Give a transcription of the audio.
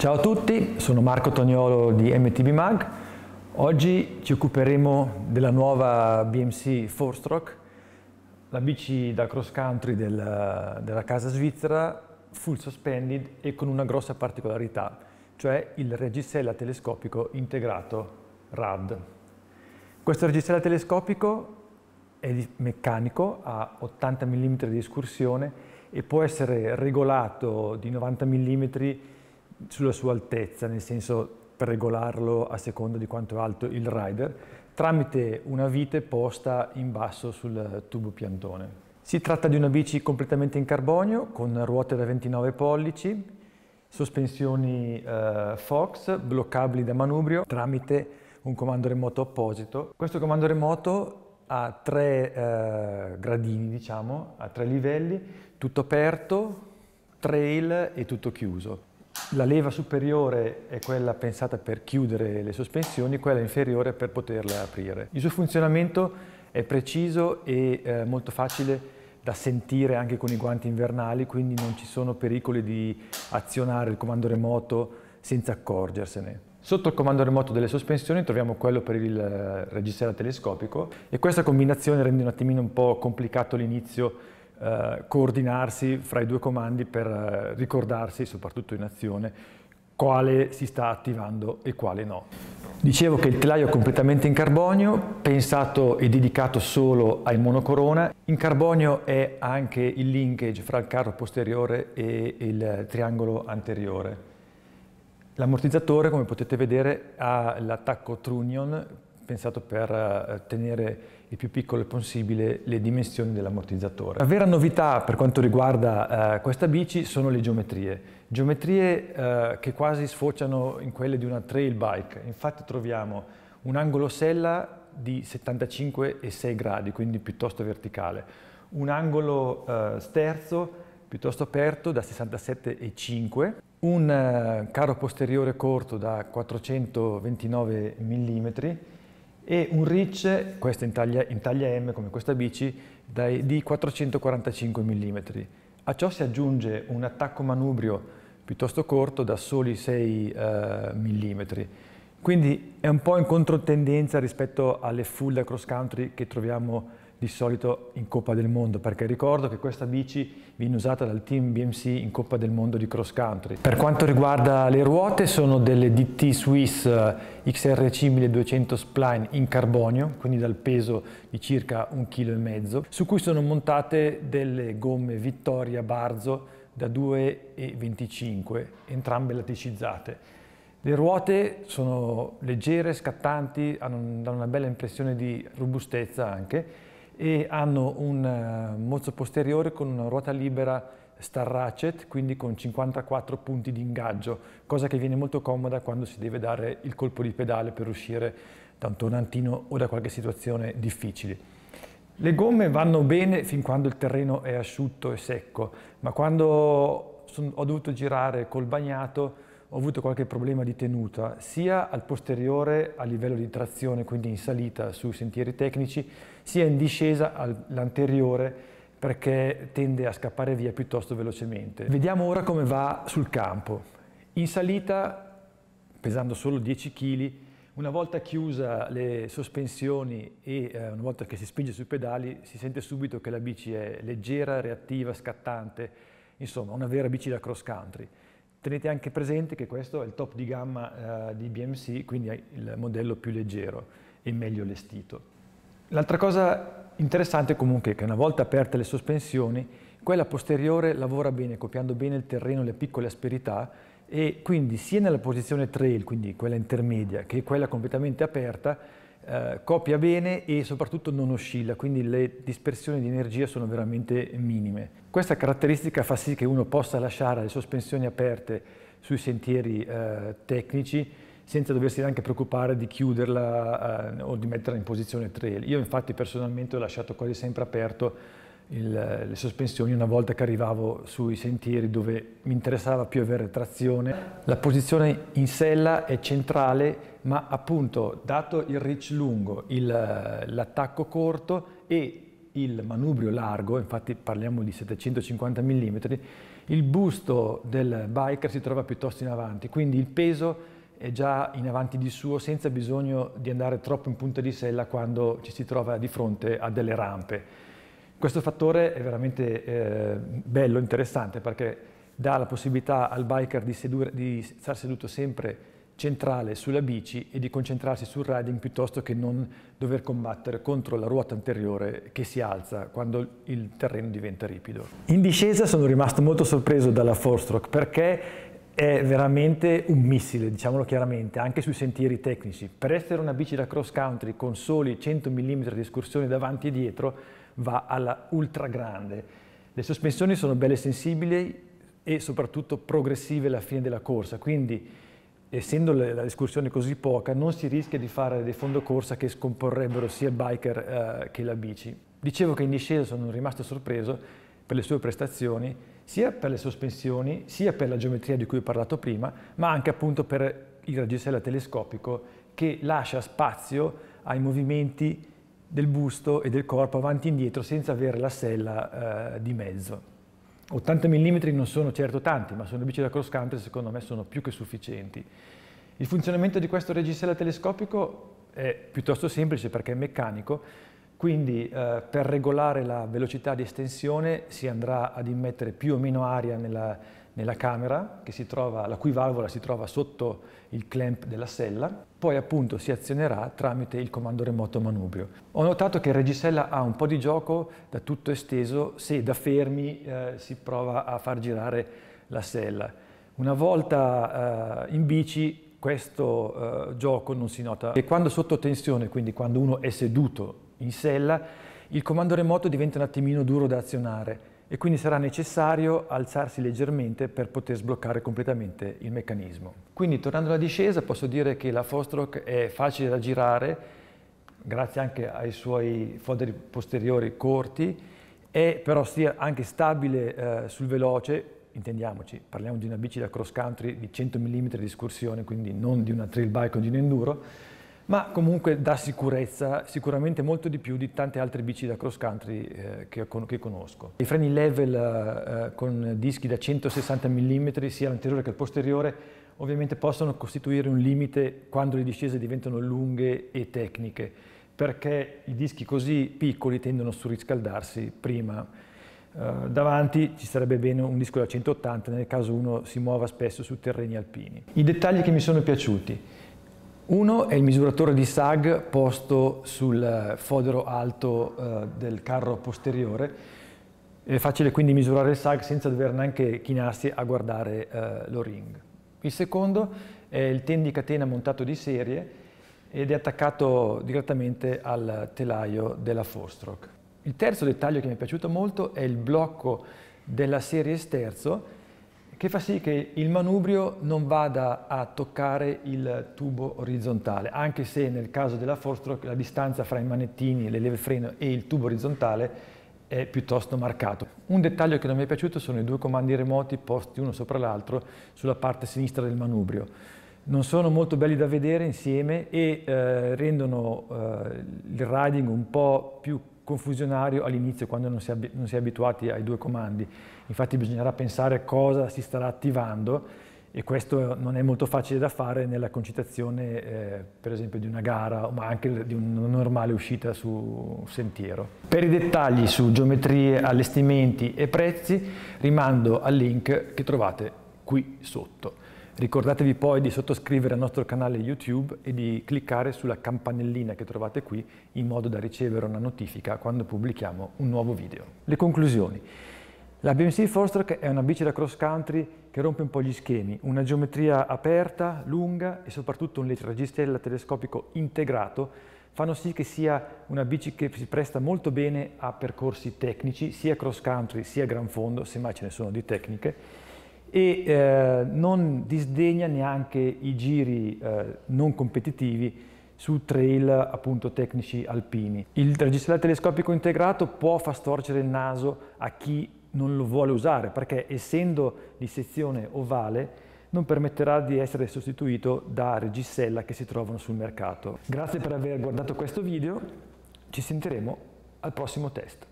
Ciao a tutti, sono Marco Tognolo di MTB Mag. Oggi ci occuperemo della nuova BMC 4Stroke, la bici da cross country del, della casa svizzera, full suspended e con una grossa particolarità, cioè il reggisella telescopico integrato RAD. Questo reggisella telescopico è meccanico, ha 80 mm di escursione e può essere regolato di 90 mm sulla sua altezza, nel senso per regolarlo a seconda di quanto è alto il rider, tramite una vite posta in basso sul tubo piantone. Si tratta di una bici completamente in carbonio, con ruote da 29 pollici, sospensioni eh, Fox, bloccabili da manubrio, tramite un comando remoto apposito. Questo comando remoto ha tre eh, gradini, diciamo, a tre livelli, tutto aperto, trail e tutto chiuso. La leva superiore è quella pensata per chiudere le sospensioni, quella inferiore per poterle aprire. Il suo funzionamento è preciso e eh, molto facile da sentire anche con i guanti invernali, quindi non ci sono pericoli di azionare il comando remoto senza accorgersene. Sotto il comando remoto delle sospensioni troviamo quello per il eh, reggiseno telescopico e questa combinazione rende un attimino un po' complicato l'inizio eh, coordinarsi fra i due comandi per eh, ricordarsi, soprattutto in azione, quale si sta attivando e quale no. Dicevo che il telaio è completamente in carbonio, pensato e dedicato solo ai monocorona. In carbonio è anche il linkage fra il carro posteriore e il triangolo anteriore. L'ammortizzatore, come potete vedere, ha l'attacco Trunion pensato per eh, tenere il più piccole possibile le dimensioni dell'ammortizzatore. La vera novità per quanto riguarda eh, questa bici sono le geometrie. Geometrie eh, che quasi sfociano in quelle di una trail bike. Infatti troviamo un angolo sella di 75,6 gradi, quindi piuttosto verticale, un angolo eh, sterzo piuttosto aperto da 67,5, un eh, carro posteriore corto da 429 mm e un reach, questa in taglia, in taglia M come questa bici, dai, di 445 mm. A ciò si aggiunge un attacco manubrio piuttosto corto da soli 6 uh, mm. Quindi è un po' in controtendenza rispetto alle full cross country che troviamo di solito in Coppa del Mondo, perché ricordo che questa bici viene usata dal team BMC in Coppa del Mondo di cross country. Per quanto riguarda le ruote, sono delle DT Swiss eh, XRC 1200 Spline in carbonio, quindi dal peso di circa un chilo e mezzo, su cui sono montate delle gomme Vittoria Barzo da 2,25, entrambe laticizzate. Le ruote sono leggere, scattanti, hanno, danno una bella impressione di robustezza anche e hanno un eh, mozzo posteriore con una ruota libera star ratchet, quindi con 54 punti di ingaggio, cosa che viene molto comoda quando si deve dare il colpo di pedale per uscire da un tonantino o da qualche situazione difficile. Le gomme vanno bene fin quando il terreno è asciutto e secco, ma quando ho dovuto girare col bagnato ho avuto qualche problema di tenuta sia al posteriore a livello di trazione, quindi in salita sui sentieri tecnici, sia in discesa all'anteriore perché tende a scappare via piuttosto velocemente. Vediamo ora come va sul campo. In salita, pesando solo 10 kg, una volta chiusa le sospensioni e eh, una volta che si spinge sui pedali si sente subito che la bici è leggera, reattiva, scattante, insomma una vera bici da cross country. Tenete anche presente che questo è il top di gamma eh, di BMC, quindi è il modello più leggero e meglio allestito. L'altra cosa interessante comunque è che una volta aperte le sospensioni, quella posteriore lavora bene, copiando bene il terreno, le piccole asperità e quindi sia nella posizione trail, quindi quella intermedia, che quella completamente aperta, eh, copia bene e soprattutto non oscilla, quindi le dispersioni di energia sono veramente minime. Questa caratteristica fa sì che uno possa lasciare le sospensioni aperte sui sentieri eh, tecnici senza doversi neanche preoccupare di chiuderla eh, o di metterla in posizione trail. Io infatti personalmente ho lasciato quasi sempre aperto il, le sospensioni una volta che arrivavo sui sentieri dove mi interessava più avere trazione. La posizione in sella è centrale ma appunto dato il reach lungo, l'attacco corto e il manubrio largo, infatti parliamo di 750 mm, il busto del biker si trova piuttosto in avanti, quindi il peso è già in avanti di suo senza bisogno di andare troppo in punta di sella quando ci si trova di fronte a delle rampe. Questo fattore è veramente eh, bello, interessante, perché dà la possibilità al biker di, sedure, di star seduto sempre centrale sulla bici e di concentrarsi sul riding piuttosto che non dover combattere contro la ruota anteriore che si alza quando il terreno diventa ripido. In discesa sono rimasto molto sorpreso dalla four stroke perché è veramente un missile, diciamolo chiaramente, anche sui sentieri tecnici. Per essere una bici da cross country con soli 100 mm di escursione davanti e dietro va alla ultra grande. Le sospensioni sono belle sensibili e soprattutto progressive alla fine della corsa, quindi essendo la escursione così poca non si rischia di fare dei fondo corsa che scomporrebbero sia il biker eh, che la bici. Dicevo che in discesa sono rimasto sorpreso per le sue prestazioni, sia per le sospensioni, sia per la geometria di cui ho parlato prima, ma anche appunto per il raggio telescopico che lascia spazio ai movimenti del busto e del corpo avanti e indietro senza avere la sella eh, di mezzo. 80 mm non sono certo tanti, ma sono bici da cross country secondo me sono più che sufficienti. Il funzionamento di questo reggisella telescopico è piuttosto semplice perché è meccanico, quindi eh, per regolare la velocità di estensione si andrà ad immettere più o meno aria nella, nella camera, trova, la cui valvola si trova sotto il clamp della sella, poi appunto si azionerà tramite il comando remoto manubrio. Ho notato che il regisella ha un po' di gioco da tutto esteso se da fermi eh, si prova a far girare la sella. Una volta eh, in bici questo eh, gioco non si nota. E quando sotto tensione, quindi quando uno è seduto in sella, il comando remoto diventa un attimino duro da azionare e quindi sarà necessario alzarsi leggermente per poter sbloccare completamente il meccanismo. Quindi tornando alla discesa posso dire che la Fostrock è facile da girare grazie anche ai suoi foderi posteriori corti, è però sia anche stabile eh, sul veloce intendiamoci, parliamo di una bici da cross country di 100 mm di escursione, quindi non di una trail bike o di un enduro, ma comunque dà sicurezza sicuramente molto di più di tante altre bici da cross country eh, che, che, conosco. I freni level eh, con dischi da 160 mm sia l'anteriore che il posteriore ovviamente possono costituire un limite quando le discese diventano lunghe e tecniche perché i dischi così piccoli tendono a surriscaldarsi prima eh, davanti ci sarebbe bene un disco da 180 nel caso uno si muova spesso su terreni alpini. I dettagli che mi sono piaciuti. Uno è il misuratore di SAG posto sul fodero alto uh, del carro posteriore. È facile quindi misurare il SAG senza dover neanche chinarsi a guardare uh, eh, l'O-ring. Il secondo è il tendicatena montato di serie ed è attaccato direttamente al telaio della Forstrok. Il terzo dettaglio che mi è piaciuto molto è il blocco della serie sterzo che fa sì che il manubrio non vada a toccare il tubo orizzontale, anche se nel caso della Forstroke la distanza fra i manettini, le leve freno e il tubo orizzontale è piuttosto marcato. Un dettaglio che non mi è piaciuto sono i due comandi remoti posti uno sopra l'altro sulla parte sinistra del manubrio. Non sono molto belli da vedere insieme e eh, rendono eh, il riding un po' più confusionario all'inizio quando non si, non si, è abituati ai due comandi. Infatti bisognerà pensare cosa si starà attivando e questo non è molto facile da fare nella concitazione eh, per esempio di una gara ma anche di una normale uscita su sentiero. Per i dettagli su geometrie, allestimenti e prezzi rimando al link che trovate qui sotto. Ricordatevi poi di sottoscrivere al nostro canale YouTube e di cliccare sulla campanellina che trovate qui in modo da ricevere una notifica quando pubblichiamo un nuovo video. Le conclusioni. La BMC Forstrack è una bici da cross country che rompe un po' gli schemi, una geometria aperta, lunga e soprattutto un letteraggistella telescopico integrato fanno sì che sia una bici che si presta molto bene a percorsi tecnici, sia cross country sia gran fondo, se mai ce ne sono di tecniche, e eh, non disdegna neanche i giri eh, non competitivi su trail appunto tecnici alpini. Il reggisellare telescopico integrato può far storcere il naso a chi non lo vuole usare perché essendo di sezione ovale non permetterà di essere sostituito da reggisella che si trovano sul mercato. Grazie per aver guardato questo video, ci sentiremo al prossimo test.